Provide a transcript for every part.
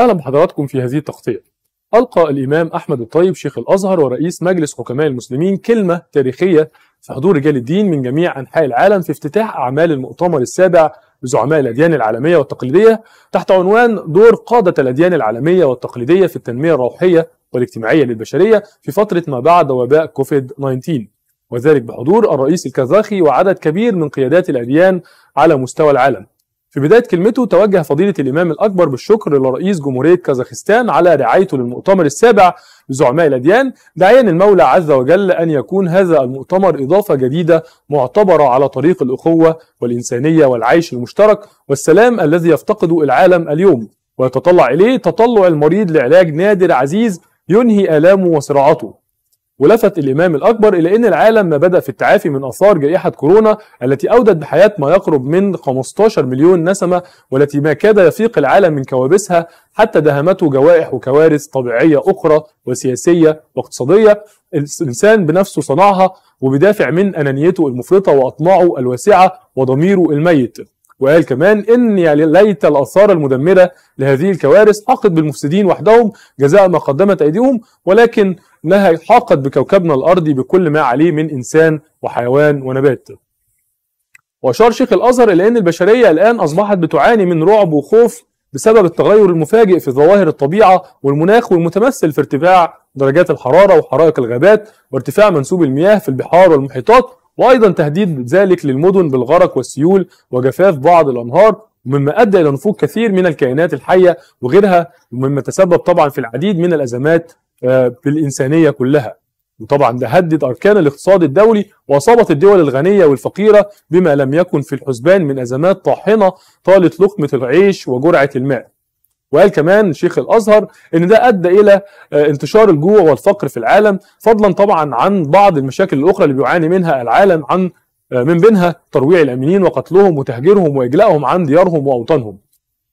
أهلا بحضراتكم في هذه التغطية ألقى الإمام أحمد الطيب شيخ الأزهر ورئيس مجلس حكماء المسلمين كلمة تاريخية في حضور رجال الدين من جميع أنحاء العالم في افتتاح أعمال المؤتمر السابع لزعماء الأديان العالمية والتقليدية تحت عنوان دور قادة الأديان العالمية والتقليدية في التنمية الروحية والاجتماعية للبشرية في فترة ما بعد وباء كوفيد 19 وذلك بحضور الرئيس الكازاخي وعدد كبير من قيادات الأديان على مستوى العالم في بداية كلمته توجه فضيلة الإمام الأكبر بالشكر لرئيس جمهورية كازاخستان على رعايته للمؤتمر السابع لزعماء الأديان داعيا المولى عز وجل أن يكون هذا المؤتمر إضافة جديدة معتبرة على طريق الأخوة والإنسانية والعيش المشترك والسلام الذي يفتقده العالم اليوم ويتطلع إليه تطلع المريض لعلاج نادر عزيز ينهي آلامه وصراعاته ولفت الإمام الأكبر إلى أن العالم ما بدأ في التعافي من آثار جائحة كورونا التي أودت بحياة ما يقرب من 15 مليون نسمة والتي ما كاد يفيق العالم من كوابيسها حتى دهمته جوائح وكوارث طبيعية أخرى وسياسية واقتصادية الإنسان بنفسه صنعها وبدافع من أنانيته المفرطة وأطماعه الواسعة وضميره الميت وقال كمان ان يا ليت الاثار المدمره لهذه الكوارث حقت بالمفسدين وحدهم جزاء ما قدمت ايديهم ولكن انها حاقت بكوكبنا الارضي بكل ما عليه من انسان وحيوان ونبات واشار شيخ الازهر الى ان البشريه الان اصبحت بتعاني من رعب وخوف بسبب التغير المفاجئ في ظواهر الطبيعه والمناخ والمتمثل في ارتفاع درجات الحراره وحرائق الغابات وارتفاع منسوب المياه في البحار والمحيطات وايضا تهديد ذلك للمدن بالغرق والسيول وجفاف بعض الانهار مما ادى الى نفوق كثير من الكائنات الحيه وغيرها ومما تسبب طبعا في العديد من الازمات بالإنسانية آه، كلها وطبعا ده هدد أركان الاقتصاد الدولي وأصابت الدول الغنية والفقيرة بما لم يكن في الحسبان من أزمات طاحنة طالت لقمة العيش وجرعة الماء وقال كمان شيخ الازهر ان ده ادى الى آه، انتشار الجوع والفقر في العالم فضلا طبعا عن بعض المشاكل الاخرى اللي بيعاني منها العالم عن آه، من بينها ترويع الامنين وقتلهم وتهجيرهم واجلائهم عن ديارهم واوطانهم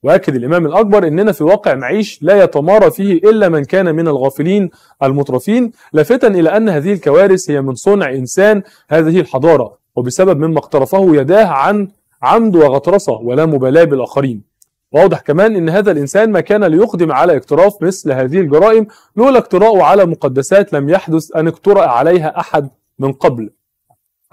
وأكد الإمام الأكبر إننا في واقع معيش لا يتمارى فيه إلا من كان من الغافلين المترفين لافتا إلى أن هذه الكوارث هي من صنع إنسان هذه الحضارة وبسبب مما اقترفه يداه عن عمد وغطرسة ولا مبالاة بالآخرين واضح كمان ان هذا الانسان ما كان ليقدم على اقتراف مثل هذه الجرائم لولا اقتراءه على مقدسات لم يحدث ان اقترأ عليها احد من قبل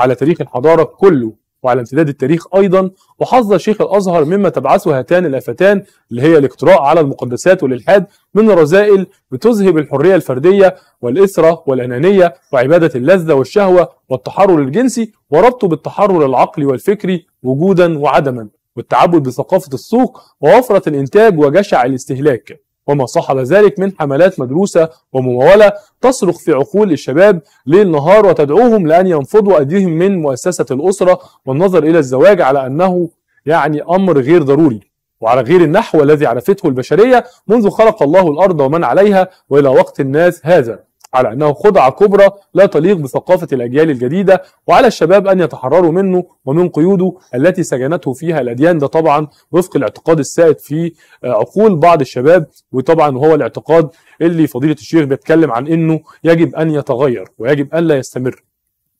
على تاريخ الحضارة كله وعلى امتداد التاريخ أيضا وحظ شيخ الأزهر مما تبعثه هاتان الأفتان اللي هي الاقتراء على المقدسات والإلحاد من رذائل بتذهب الحرية الفردية والإسرة والأنانية وعبادة اللذة والشهوة والتحرر الجنسي وربطه بالتحرر العقلي والفكري وجودا وعدما والتعبد بثقافة السوق ووفرة الإنتاج وجشع الاستهلاك وما صحب ذلك من حملات مدروسة وممولة تصرخ في عقول الشباب ليل نهار وتدعوهم لأن ينفضوا أيديهم من مؤسسة الأسرة والنظر إلى الزواج على أنه يعني أمر غير ضروري وعلى غير النحو الذي عرفته البشرية منذ خلق الله الأرض ومن عليها وإلى وقت الناس هذا على أنه خدعة كبرى لا تليق بثقافة الأجيال الجديدة وعلى الشباب أن يتحرروا منه ومن قيوده التي سجنته فيها الأديان ده طبعا وفق الاعتقاد السائد في آه، عقول بعض الشباب وطبعا هو الاعتقاد اللي فضيلة الشيخ بيتكلم عن أنه يجب أن يتغير ويجب أن لا يستمر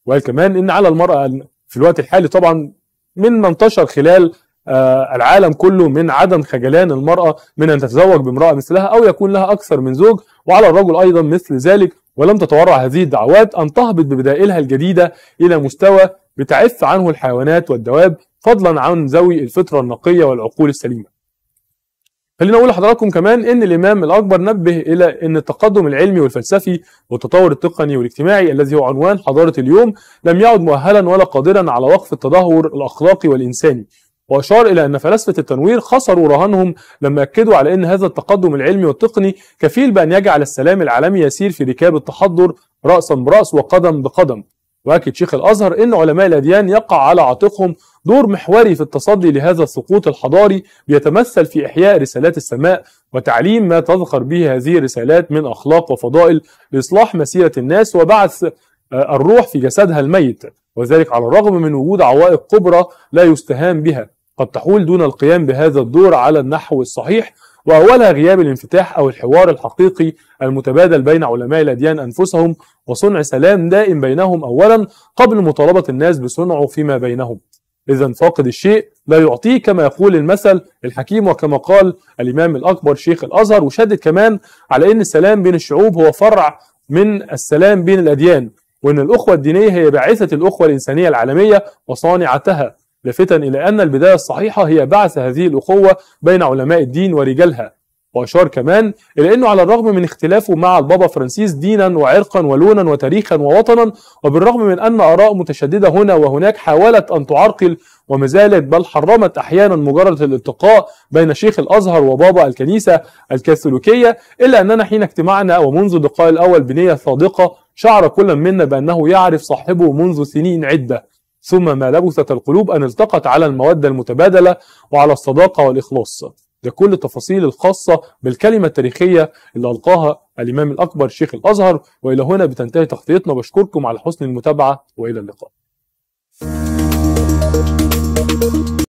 وقال كمان أن على المرأة في الوقت الحالي طبعا مما انتشر خلال آه، العالم كله من عدم خجلان المرأة من أن تتزوج بامرأة مثلها أو يكون لها أكثر من زوج وعلى الرجل أيضا مثل ذلك ولم تتورع هذه الدعوات أن تهبط ببدائلها الجديدة إلى مستوى بتعف عنه الحيوانات والدواب فضلا عن ذوي الفطرة النقية والعقول السليمة خلينا اقول لحضراتكم كمان ان الامام الاكبر نبه الى ان التقدم العلمي والفلسفي والتطور التقني والاجتماعي الذي هو عنوان حضاره اليوم لم يعد مؤهلا ولا قادرا على وقف التدهور الاخلاقي والانساني وأشار إلى أن فلاسفة التنوير خسروا رهانهم لما أكدوا على أن هذا التقدم العلمي والتقني كفيل بأن يجعل السلام العالمي يسير في ركاب التحضر رأسا برأس وقدم بقدم وأكد شيخ الأزهر أن علماء الأديان يقع على عاتقهم دور محوري في التصدي لهذا السقوط الحضاري بيتمثل في إحياء رسالات السماء وتعليم ما تظهر به هذه الرسالات من أخلاق وفضائل لإصلاح مسيرة الناس وبعث آه، الروح في جسدها الميت وذلك على الرغم من وجود عوائق كبرى لا يستهان بها قد تحول دون القيام بهذا الدور على النحو الصحيح وأولها غياب الانفتاح أو الحوار الحقيقي المتبادل بين علماء الأديان أنفسهم وصنع سلام دائم بينهم أولا قبل مطالبة الناس بصنعه فيما بينهم إذا فاقد الشيء لا يعطيه كما يقول المثل الحكيم وكما قال الإمام الأكبر شيخ الأزهر وشدد كمان على أن السلام بين الشعوب هو فرع من السلام بين الأديان وأن الأخوة الدينية هي باعثة الأخوة الإنسانية العالمية وصانعتها لافتا إلى أن البداية الصحيحة هي بعث هذه الأخوة بين علماء الدين ورجالها وأشار كمان إلى أنه على الرغم من اختلافه مع البابا فرانسيس دينا وعرقا ولونا وتاريخا ووطنا وبالرغم من أن آراء متشددة هنا وهناك حاولت أن تعرقل وما زالت بل حرمت أحيانا مجرد الالتقاء بين شيخ الأزهر وبابا الكنيسة الكاثوليكية إلا أننا حين اجتمعنا ومنذ اللقاء الأول بنية صادقة شعر كل منا بأنه يعرف صاحبه منذ سنين عدة ثم ما لبثت القلوب أن التقت على المودة المتبادلة وعلى الصداقة والإخلاص ده كل التفاصيل الخاصة بالكلمة التاريخية اللي ألقاها الإمام الأكبر شيخ الأزهر وإلى هنا بتنتهي تغطيتنا بشكركم على حسن المتابعة وإلى اللقاء